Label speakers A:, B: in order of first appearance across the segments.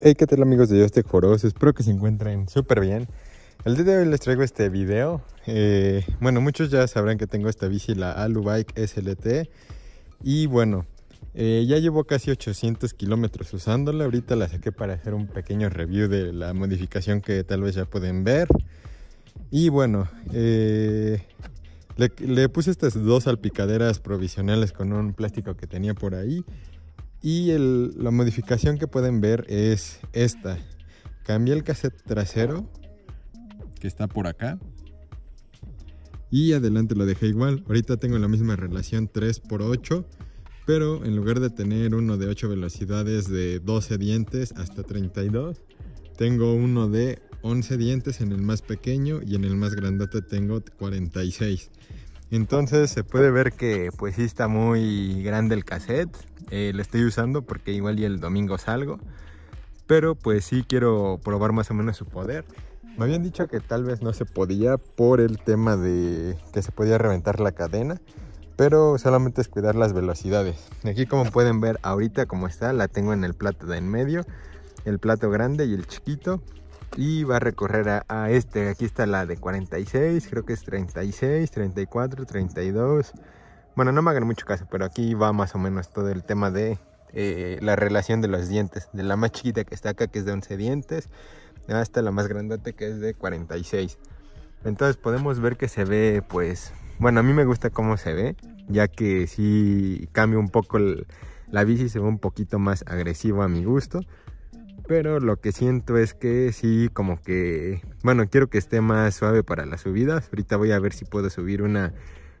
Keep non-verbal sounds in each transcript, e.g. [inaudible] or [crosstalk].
A: Hey, ¿qué tal amigos de Dios Foros? Espero que se encuentren súper bien. El día de hoy les traigo este video. Eh, bueno, muchos ya sabrán que tengo esta bici, la Alubike SLT. Y bueno, eh, ya llevo casi 800 kilómetros usándola. Ahorita la saqué para hacer un pequeño review de la modificación que tal vez ya pueden ver. Y bueno, eh, le, le puse estas dos salpicaderas provisionales con un plástico que tenía por ahí. Y la modificación que pueden ver es esta. Cambié el cassette trasero. Que está por acá. Y adelante lo dejé igual. Ahorita tengo la misma relación 3 por 8 Pero en lugar de tener uno de 8 velocidades de 12 dientes hasta 32, tengo uno de 11 dientes en el más pequeño y en el más grandote tengo 46. Entonces se puede ver que pues sí está muy grande el cassette. Eh, lo estoy usando porque igual y el domingo salgo. Pero pues sí quiero probar más o menos su poder. Me habían dicho que tal vez no se podía por el tema de que se podía reventar la cadena. Pero solamente es cuidar las velocidades. Aquí como pueden ver ahorita como está, la tengo en el plato de en medio. El plato grande y el chiquito y va a recorrer a, este. Aquí está la de 46, creo que es 36, 34, 32. Bueno, no me hagan mucho caso, pero aquí va más o menos todo el tema de eh, la relación de los dientes. De la más chiquita que está acá, que es de 11 dientes, hasta la más grandote, que es de 46. Entonces podemos ver que se ve, pues, bueno, a mí me gusta cómo se ve, ya que si cambio cambia un poco la bici, se ve un poquito más agresivo a mi gusto. Pero lo que siento es que sí, como que... Bueno, quiero que esté más suave para las subidas. Ahorita voy a ver si puedo subir una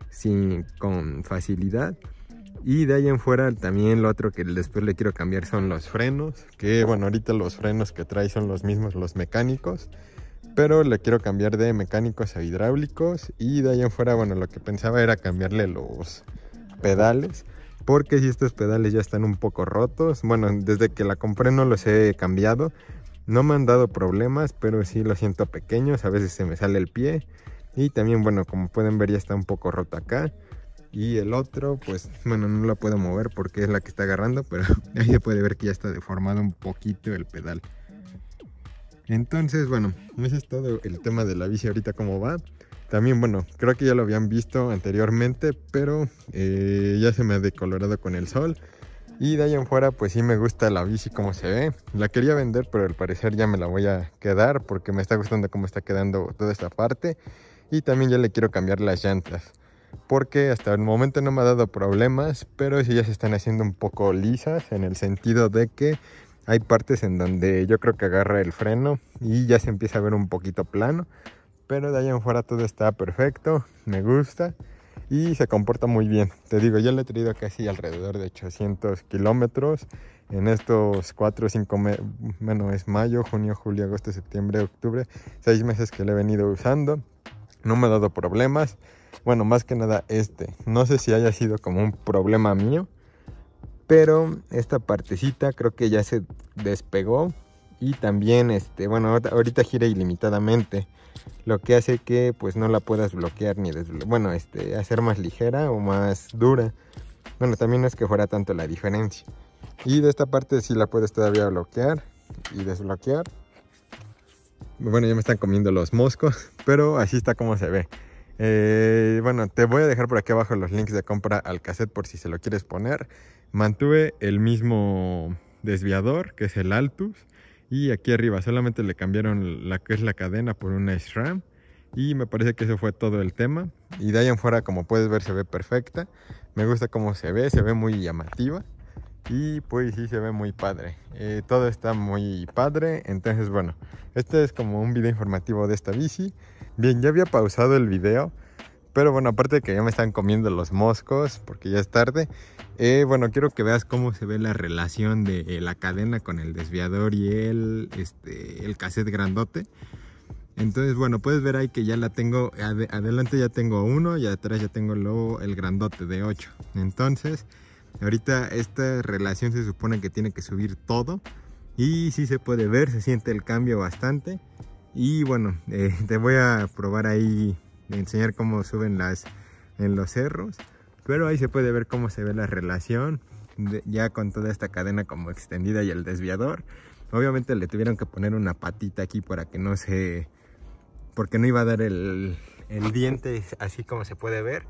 A: sin, con facilidad. Y de ahí en fuera también lo otro que después le quiero cambiar son los frenos. Que bueno, ahorita los frenos que trae son los mismos, los mecánicos. Pero le quiero cambiar de mecánicos a hidráulicos. Y de ahí en fuera, bueno, lo que pensaba era cambiarle los pedales porque si estos pedales ya están un poco rotos. Bueno, desde que la compré no los he cambiado. No me han dado problemas, pero sí los siento pequeños. A veces se me sale el pie. Y también, bueno, como pueden ver ya está un poco roto acá. Y el otro, pues, bueno, no la puedo mover porque es la que está agarrando, pero [laughs] ahí se puede ver que ya está deformado un poquito el pedal. Entonces, bueno, ese es todo el tema de la bici ahorita, cómo va. También, bueno, creo que ya lo habían visto anteriormente, pero eh, ya se me ha decolorado con el sol. Y de ahí en fuera, pues sí me gusta la bici como se ve. La quería vender, pero al parecer ya me la voy a quedar porque me está gustando cómo está quedando toda esta parte. Y también ya le quiero cambiar las llantas. Porque hasta el momento no me ha dado problemas, pero sí ya se están haciendo un poco lisas en el sentido de que hay partes en donde yo creo que agarra el freno y ya se empieza a ver un poquito plano. Pero de allá en fuera todo está perfecto, me gusta y se comporta muy bien. Te digo, yo le he traído casi alrededor de 800 kilómetros en estos 4 o 5 meses, bueno, es mayo, junio, julio, agosto, septiembre, octubre, 6 meses que le he venido usando. No me ha dado problemas. Bueno, más que nada este. No sé si haya sido como un problema mío, pero esta partecita creo que ya se despegó y también este bueno ahorita gira ilimitadamente lo que hace que pues no la puedas bloquear ni bueno este hacer más ligera o más dura bueno también no es que fuera tanto la diferencia y de esta parte sí la puedes todavía bloquear y desbloquear bueno ya me están comiendo los moscos [laughs] pero así está como se ve eh, bueno, te voy a dejar por aquí abajo los links de compra al cassette por si se lo quieres poner. Mantuve el mismo desviador, que es el Altus. Y aquí arriba solamente le cambiaron la es la cadena por una SRAM. Y me parece que eso fue todo el tema. Y de ahí en fuera, como puedes ver, se ve perfecta. Me gusta cómo se ve, se ve muy llamativa. Y pues sí, se ve muy padre. Eh, todo está muy padre. Entonces, bueno, este es como un video informativo de esta bici. Bien, ya había pausado el video pero bueno, aparte de que ya me están comiendo los moscos porque ya es tarde, eh, bueno, quiero que veas cómo se ve la relación de eh, la cadena con el desviador y el, este, el cassette grandote. Entonces, bueno, puedes ver ahí que ya la tengo, adelante ya tengo uno y atrás ya tengo luego el grandote de 8. Entonces, ahorita esta relación se supone que tiene que subir todo y sí se puede ver, se siente el cambio bastante. Y bueno, eh, te voy a probar ahí enseñar cómo suben las, en los cerros. Pero ahí se puede ver cómo se ve la relación, ya con toda esta cadena como extendida y el desviador. Obviamente le tuvieron que poner una patita aquí para que no se... Porque no iba a dar el, el diente así como se puede ver.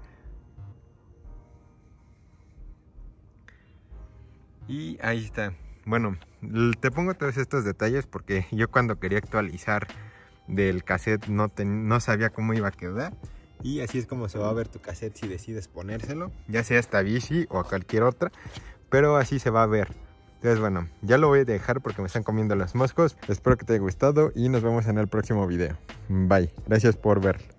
A: Y ahí está. Bueno, te pongo todos estos detalles porque yo cuando quería actualizar del cassette no, no sabía cómo iba a quedar. Y así es como se va a ver tu cassette si decides ponérselo, ya sea esta bici o a cualquier otra, pero así se va a ver. Entonces bueno, ya lo voy a dejar porque me están comiendo los moscos. Espero que te haya gustado y nos vemos en el próximo video. Bye, gracias por ver